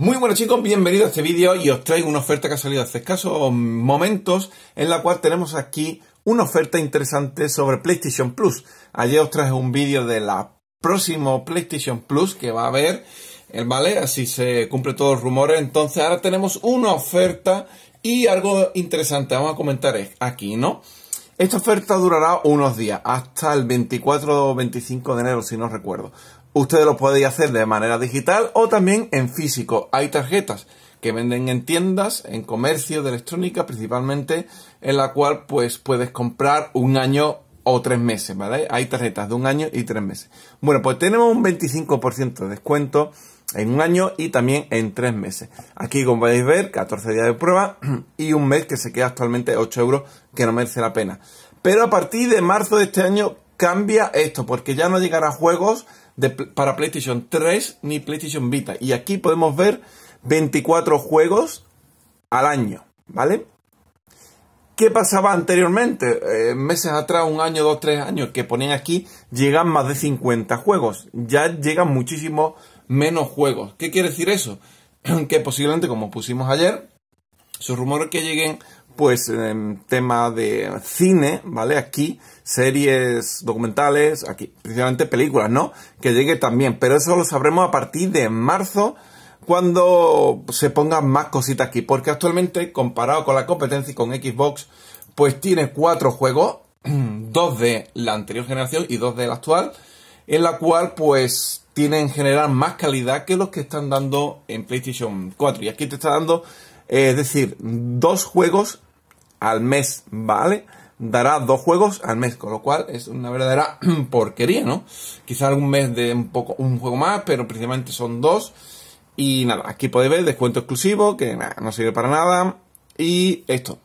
Muy buenos chicos, bienvenidos a este vídeo y os traigo una oferta que ha salido hace escasos momentos en la cual tenemos aquí una oferta interesante sobre PlayStation Plus. Ayer os traje un vídeo de la próximo PlayStation Plus que va a haber, eh, ¿vale? Así se cumplen todos los rumores. Entonces ahora tenemos una oferta y algo interesante, vamos a comentar aquí, ¿no? Esta oferta durará unos días, hasta el 24 o 25 de enero, si no recuerdo ustedes lo podéis hacer de manera digital o también en físico. Hay tarjetas que venden en tiendas, en comercio de electrónica principalmente, en la cual pues puedes comprar un año o tres meses, ¿vale? Hay tarjetas de un año y tres meses. Bueno, pues tenemos un 25% de descuento en un año y también en tres meses. Aquí, como podéis ver, 14 días de prueba y un mes que se queda actualmente 8 euros, que no merece la pena. Pero a partir de marzo de este año cambia esto, porque ya no llegará juegos para PlayStation 3 ni PlayStation Vita. Y aquí podemos ver 24 juegos al año, ¿vale? ¿Qué pasaba anteriormente? Eh, meses atrás, un año, dos, tres años, que ponían aquí, llegan más de 50 juegos. Ya llegan muchísimo menos juegos. ¿Qué quiere decir eso? que posiblemente, como pusimos ayer, sus rumores que lleguen pues en em, tema de cine, ¿vale? Aquí, series documentales, aquí, principalmente películas, ¿no? Que llegue también, pero eso lo sabremos a partir de marzo cuando se pongan más cositas aquí, porque actualmente comparado con la competencia y con Xbox, pues tiene cuatro juegos, dos de la anterior generación y dos de la actual, en la cual pues tienen en general más calidad que los que están dando en PlayStation 4. Y aquí te está dando, eh, es decir, dos juegos al mes, ¿vale? Dará dos juegos al mes, con lo cual es una verdadera porquería, ¿no? Quizá algún mes de un poco un juego más, pero principalmente son dos. Y nada, aquí podéis ver descuento exclusivo, que nada, no sirve para nada. Y esto,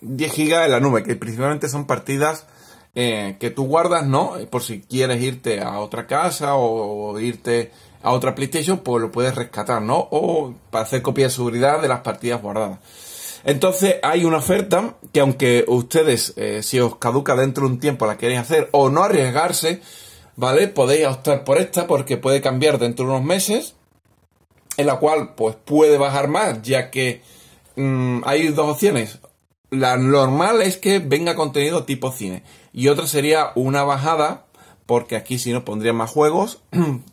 10 GB en la nube, que principalmente son partidas eh, que tú guardas, ¿no? Por si quieres irte a otra casa o irte a otra PlayStation, pues lo puedes rescatar, ¿no? O para hacer copia de seguridad de las partidas guardadas. Entonces hay una oferta que aunque ustedes, eh, si os caduca dentro de un tiempo, la queréis hacer o no arriesgarse, ¿vale? Podéis optar por esta porque puede cambiar dentro de unos meses, en la cual pues puede bajar más, ya que mm, hay dos opciones. La normal es que venga contenido tipo cine y otra sería una bajada, porque aquí si no pondría más juegos,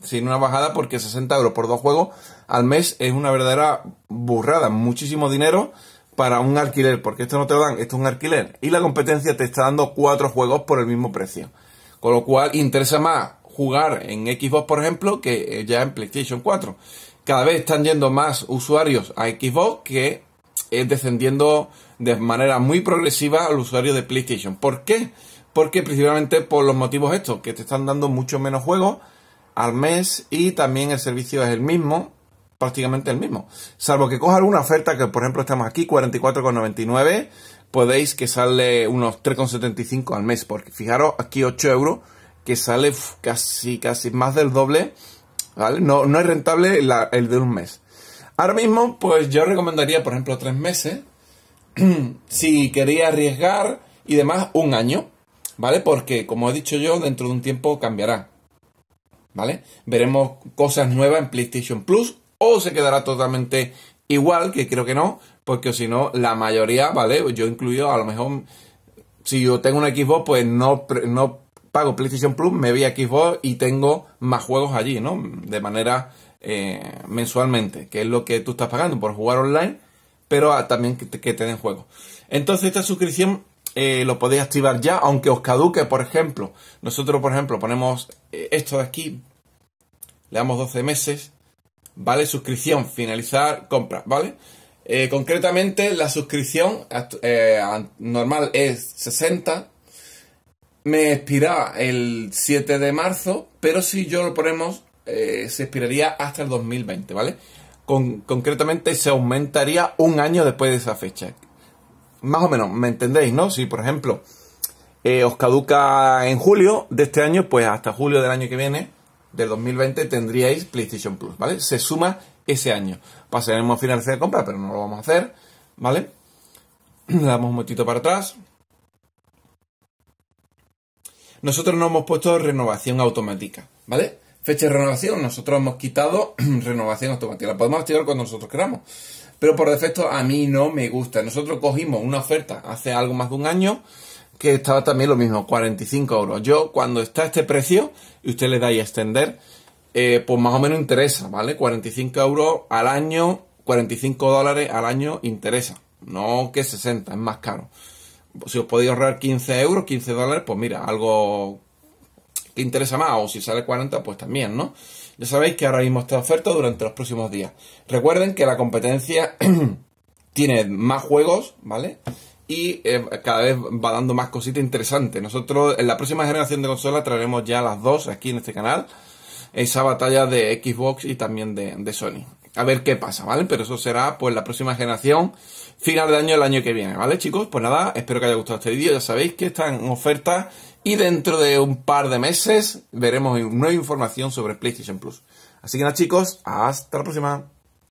sin una bajada porque 60 euros por dos juegos al mes es una verdadera burrada, muchísimo dinero para un alquiler, porque esto no te lo dan, esto es un alquiler. Y la competencia te está dando cuatro juegos por el mismo precio. Con lo cual interesa más jugar en Xbox, por ejemplo, que eh, ya en PlayStation 4. Cada vez están yendo más usuarios a Xbox que es eh, descendiendo de manera muy progresiva al usuario de PlayStation. ¿Por qué? Porque principalmente por los motivos estos, que te están dando mucho menos juegos al mes y también el servicio es el mismo prácticamente el mismo. Salvo que coja alguna oferta, que por ejemplo estamos aquí, 44,99, podéis que sale unos 3,75 al mes, porque fijaros, aquí 8 euros, que sale casi, casi más del doble, ¿vale? No, no es rentable el de un mes. Ahora mismo, pues yo recomendaría, por ejemplo, 3 meses, si quería arriesgar y demás, un año, ¿vale? Porque, como he dicho yo, dentro de un tiempo cambiará. ¿Vale? Veremos cosas nuevas en PlayStation Plus o se quedará totalmente igual, que creo que no, porque si no, la mayoría, ¿vale? Yo incluido, a lo mejor, si yo tengo una Xbox, pues no, no pago PlayStation Plus, me voy a Xbox y tengo más juegos allí, ¿no? De manera eh, mensualmente, que es lo que tú estás pagando por jugar online, pero ah, también que te, den juegos. Entonces, esta suscripción eh, lo podéis activar ya, aunque os caduque, por ejemplo. Nosotros, por ejemplo, ponemos eh, esto de aquí, le damos 12 meses ¿vale? Suscripción, finalizar compra, ¿vale? Eh, concretamente, la suscripción eh, normal es 60. Me expiraba el 7 de marzo, pero si yo lo ponemos, eh, se expiraría hasta el 2020, ¿vale? Con, concretamente se aumentaría un año después de esa fecha. Más o menos, ¿me entendéis, no? Si, por ejemplo, os caduca en julio de este año, pues hasta julio del año que viene de 2020 tendríais PlayStation Plus, ¿vale? Se suma ese año. Pasaremos a la compra, pero no lo vamos a hacer, ¿vale? damos un momentito para atrás. Nosotros no hemos puesto renovación automática, ¿vale? Fecha de renovación, nosotros hemos quitado renovación automática. La podemos activar cuando nosotros queramos. Pero por defecto a mí no me gusta. Nosotros cogimos una oferta hace algo más de un año que estaba también lo mismo, 45 euros. Yo, cuando está este precio, y usted le da a extender, eh, pues más o menos interesa, ¿vale? 45 euros al año, 45 dólares al año interesa. No que 60, es más caro. Si os podéis ahorrar 15 euros, 15 dólares, pues mira, algo que interesa más. O si sale 40, pues también, ¿no? Ya sabéis que ahora mismo está oferta durante los próximos días. Recuerden que la competencia tiene más juegos, ¿vale? y eh, cada vez va dando más cositas interesantes. Nosotros en la próxima generación de consolas traeremos ya las dos aquí en este canal, esa batalla de Xbox y también de, Sony. A ver qué pasa, ¿vale? Pero eso será pues la próxima generación, final de año el año que viene, ¿vale chicos? Pues nada, espero que haya gustado este vídeo, ya sabéis que está en oferta y dentro de un par de meses veremos nueva información sobre PlayStation Plus. Así que nada chicos, hasta la próxima.